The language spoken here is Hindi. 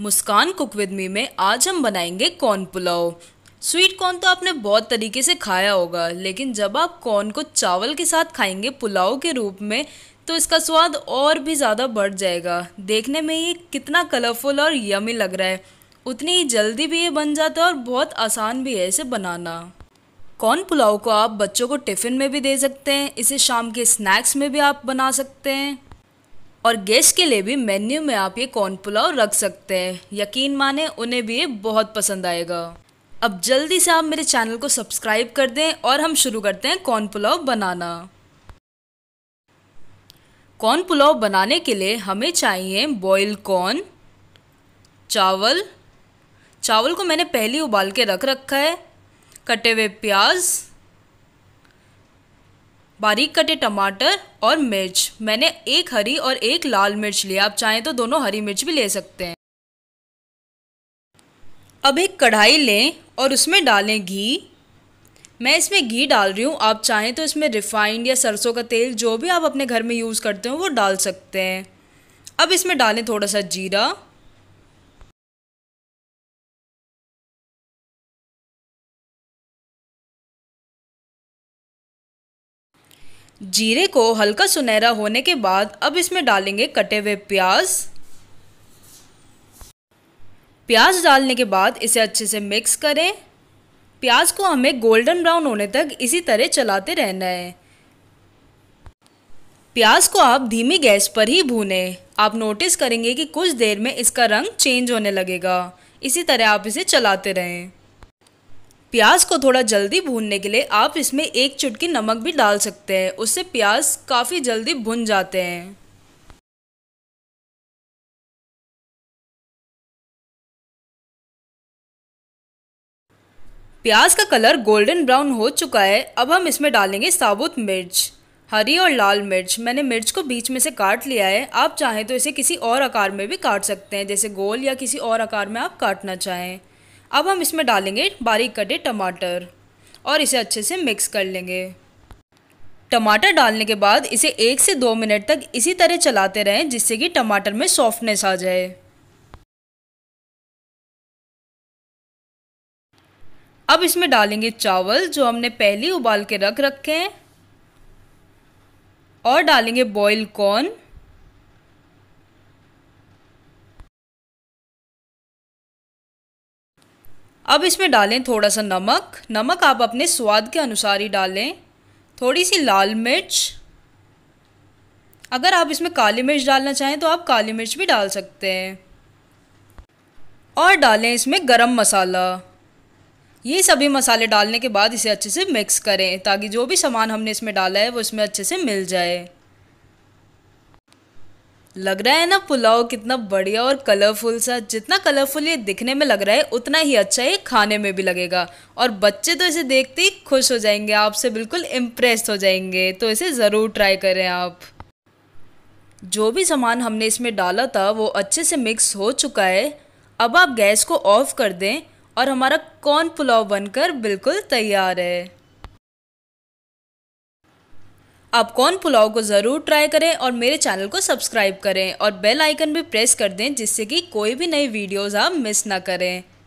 मुस्कान कुक विद मी में आज हम बनाएंगे कॉर्न पुलाव स्वीट कॉर्न तो आपने बहुत तरीके से खाया होगा लेकिन जब आप कॉर्न को चावल के साथ खाएंगे पुलाव के रूप में तो इसका स्वाद और भी ज़्यादा बढ़ जाएगा देखने में ये कितना कलरफुल और यमी लग रहा है उतनी ही जल्दी भी ये बन जाता है और बहुत आसान भी है इसे बनाना कॉर्न पुलाव को आप बच्चों को टिफ़िन में भी दे सकते हैं इसे शाम के स्नैक्स में भी आप बना सकते हैं और गेस्ट के लिए भी मेन्यू में आप ये कॉर्न पुलाव रख सकते हैं यकीन माने उन्हें भी ये बहुत पसंद आएगा अब जल्दी से आप मेरे चैनल को सब्सक्राइब कर दें और हम शुरू करते हैं कॉर्न पुलाव बनाना कॉर्न पुलाव बनाने के लिए हमें चाहिए बॉयल कॉर्न चावल चावल को मैंने पहले उबाल के रख रखा है कटे हुए प्याज़ बारीक कटे टमाटर और मिर्च मैंने एक हरी और एक लाल मिर्च लिया आप चाहें तो दोनों हरी मिर्च भी ले सकते हैं अब एक कढ़ाई लें और उसमें डालें घी मैं इसमें घी डाल रही हूँ आप चाहें तो इसमें रिफाइंड या सरसों का तेल जो भी आप अपने घर में यूज़ करते हो वो डाल सकते हैं अब इसमें डालें थोड़ा सा जीरा जीरे को हल्का सुनहरा होने के बाद अब इसमें डालेंगे कटे हुए प्याज प्याज डालने के बाद इसे अच्छे से मिक्स करें प्याज को हमें गोल्डन ब्राउन होने तक इसी तरह चलाते रहना है प्याज को आप धीमी गैस पर ही भूनें आप नोटिस करेंगे कि कुछ देर में इसका रंग चेंज होने लगेगा इसी तरह आप इसे चलाते रहें प्याज को थोड़ा जल्दी भूनने के लिए आप इसमें एक चुटकी नमक भी डाल सकते हैं उससे प्याज काफ़ी जल्दी भुन जाते हैं प्याज का कलर गोल्डन ब्राउन हो चुका है अब हम इसमें डालेंगे साबुत मिर्च हरी और लाल मिर्च मैंने मिर्च को बीच में से काट लिया है आप चाहें तो इसे किसी और आकार में भी काट सकते हैं जैसे गोल या किसी और आकार में आप काटना चाहें अब हम इसमें डालेंगे बारीक कटे टमाटर और इसे अच्छे से मिक्स कर लेंगे टमाटर डालने के बाद इसे एक से दो मिनट तक इसी तरह चलाते रहें जिससे कि टमाटर में सॉफ्टनेस आ जाए अब इसमें डालेंगे चावल जो हमने पहले उबाल के रख रखे हैं और डालेंगे बॉयल कॉर्न अब इसमें डालें थोड़ा सा नमक नमक आप अपने स्वाद के अनुसार ही डालें थोड़ी सी लाल मिर्च अगर आप इसमें काली मिर्च डालना चाहें तो आप काली मिर्च भी डाल सकते हैं और डालें इसमें गरम मसाला ये सभी मसाले डालने के बाद इसे अच्छे से मिक्स करें ताकि जो भी सामान हमने इसमें डाला है वो इसमें अच्छे से मिल जाए लग रहा है ना पुलाव कितना बढ़िया और कलरफुल सा जितना कलरफुल ये दिखने में लग रहा है उतना ही अच्छा ये खाने में भी लगेगा और बच्चे तो इसे देखते ही खुश हो जाएंगे आपसे बिल्कुल इम्प्रेस हो जाएंगे तो इसे ज़रूर ट्राई करें आप जो भी सामान हमने इसमें डाला था वो अच्छे से मिक्स हो चुका है अब आप गैस को ऑफ कर दें और हमारा कॉर्न पुलाव बनकर बिल्कुल तैयार है आप कौन पुलाव को ज़रूर ट्राई करें और मेरे चैनल को सब्सक्राइब करें और बेल आइकन भी प्रेस कर दें जिससे कि कोई भी नई वीडियोज़ आप मिस ना करें